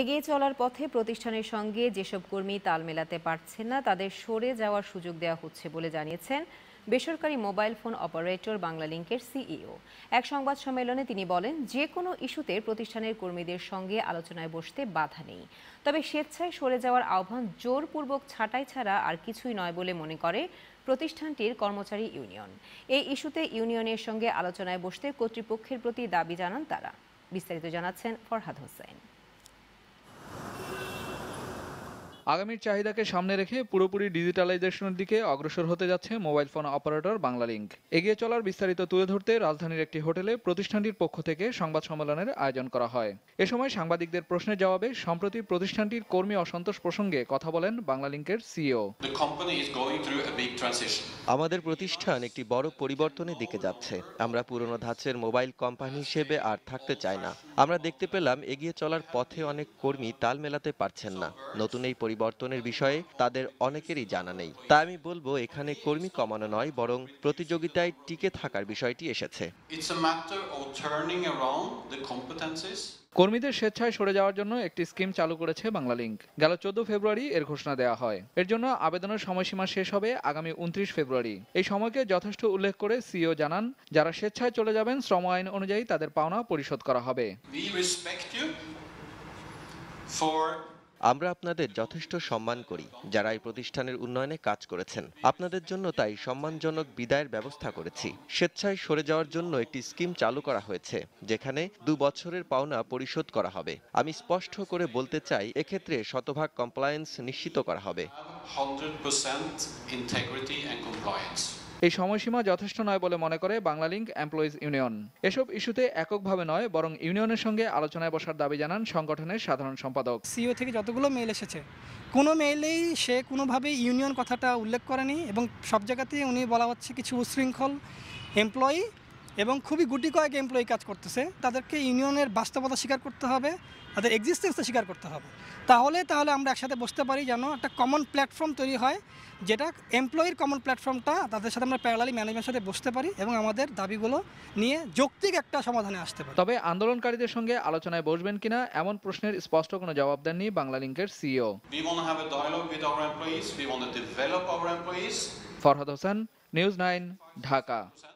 এগিয়ে চলার পথে প্রতিষ্ঠানের সঙ্গে যেসব কর্মী তাল মেলাতে পারছেন না তাদের সরে যাওয়ার সুযোগ দেওয়া হচ্ছে বলে জানিয়েছেন বেসরকারি মোবাইল ফোন অপারেটর বাংলালিংকের সিইও এক সংবাদ সম্মেলনে তিনি বলেন যে কোনো ইস্যুতে প্রতিষ্ঠানের কর্মীদের সঙ্গে আলোচনায় বসতে বাধা নেই তবে স্বেচ্ছায় সরে যাওয়ার আহ্বান জোরপূর্বক ছাঁটাই ছাড়া আর কিছুই নয় বলে মনে করে প্রতিষ্ঠানটির কর্মচারী ইউনিয়ন এই ইস্যুতে ইউনিয়নের সঙ্গে আলোচনায় বসতে কর্তৃপক্ষের প্রতি দাবি জানান তারা বিস্তারিত জানাচ্ছেন ফরহাদ হোসেন আগামীর চাহিদাকে সামনে রেখে পুরোপুরি ডিজিটালাইজেশনের দিকে অগ্রসর হতে যাচ্ছে মোবাইল ফোন অপারেটর বাংলালিংক এগিয়ে চলার বিস্তারিত তুলে ধরতে রাজধানীর একটি হোটেলে প্রতিষ্ঠানটির পক্ষ থেকে সংবাদ সম্মেলনের আয়োজন করা হয় এ সময় সাংবাদিকদের প্রশ্নের জবাবে সম্প্রতি প্রতিষ্ঠানটির কর্মী অসন্তোষ প্রসঙ্গে কথা বলেন বাংলালিংকের সিও আমাদের প্রতিষ্ঠান একটি বড় পরিবর্তনের দিকে যাচ্ছে আমরা পুরনো ধাঁচের মোবাইল কোম্পানি হিসেবে আর থাকতে চাই না আমরা দেখতে পেলাম এগিয়ে চলার পথে অনেক কর্মী তাল মেলাতে পারছেন না নতুন এই পরিবর্তনের বিষয়ে তাদের অনেকেরই জানা নেই তাই আমি বলবো এখানে কর্মী কমানো নয় বরং প্রতিযোগিতায় টিকে থাকার বিষয়টি এসেছে কর্মীদের স্বেচ্ছায় সরে যাওয়ার জন্য একটি স্কিম চালু করেছে বাংলালিংক গেল চোদ্দ ফেব্রুয়ারি এর ঘোষণা দেওয়া হয় এর জন্য আবেদনের সময়সীমা শেষ হবে আগামী উনত্রিশ ফেব্রুয়ারি এই সময়কে যথেষ্ট উল্লেখ করে সিও জানান যারা স্বেচ্ছায় চলে যাবেন শ্রম আইন অনুযায়ী তাদের পাওনা পরিশোধ করা হবে আমরা আপনাদের যথেষ্ট সম্মান করি যারা এই প্রতিষ্ঠানের উন্নয়নে কাজ করেছেন আপনাদের জন্য তাই সম্মানজনক বিদায়ের ব্যবস্থা করেছি স্বেচ্ছায় সরে যাওয়ার জন্য একটি স্কিম চালু করা হয়েছে যেখানে দু বছরের পাওনা পরিশোধ করা হবে আমি স্পষ্ট করে বলতে চাই এক্ষেত্রে শতভাগ কমপ্লায়েন্স নিশ্চিত করা হবে এই সময়সীমা যথেষ্ট নয় বলে মনে করে বাংলালিংক এমপ্লয়িজ ইউনিয়ন এসব ইস্যুতে এককভাবে নয় বরং ইউনিয়নের সঙ্গে আলোচনায় বসার দাবি জানান সংগঠনের সাধারণ সম্পাদক সিও থেকে যতগুলো মেইল এসেছে কোনো মেইলেই সে কোনোভাবে ইউনিয়ন কথাটা উল্লেখ করেনি এবং সব জায়গাতে উনি বলা হচ্ছে কিছু উশৃঙ্খল এমপ্লয়ি এবং খুবই গুটি কয়েক এমপ্লয়ি কাজ করতেছে তাদেরকে ইউনিয়নের বাস্তবতা স্বীকার করতে হবে তাদের এক্সিস্টেন্সটা স্বীকার করতে হবে তাহলে তাহলে আমরা একসাথে বসতে পারি যেন একটা কমন প্ল্যাটফর্ম তৈরি হয় যেটা এমপ্লয়ির কমন প্ল্যাটফর্মটা তাদের সাথে আমরা প্যারালি ম্যানেজমেন্টের সাথে বসতে পারি এবং আমাদের দাবিগুলো নিয়ে যৌক্তিক একটা সমাধানে আসতে পারি তবে আন্দোলনকারীদের সঙ্গে আলোচনায় বসবেন কিনা এমন প্রশ্নের স্পষ্ট কোনো জবাব দেননি লিঙ্কের CEO Farhad Hossain news nine Dhaka